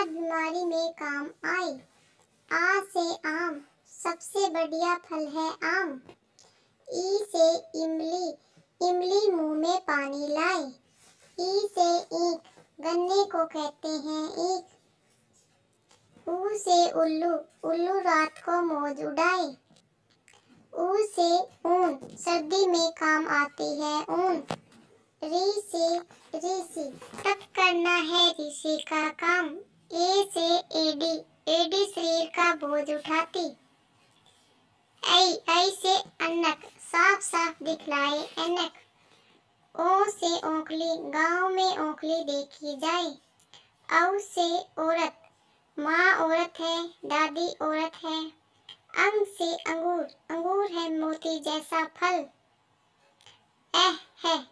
आज बीमारी में काम आए आ से आम सबसे बढ़िया फल है आम ई से इमली इमली मुंह में पानी लाए ई से ईख गन्ने को कहते हैं ईख ऊ से उल्लू उल्लू रात को मौज उड़ाए ऊ से ऊन सर्दी में काम आती है ऊन री से ऋषि तक करना है ऋषि का काम ए से एडी एडी शरीर का बोझ उठाती ऐ ऐ से अनक साफ साफ दिखलाए अनक ओ से ओखली गांव में ओखली देखी जाए औ से औरत माँ औरत है दादी औरत है अंग से अंगूर अंगूर है मोती जैसा फल ए है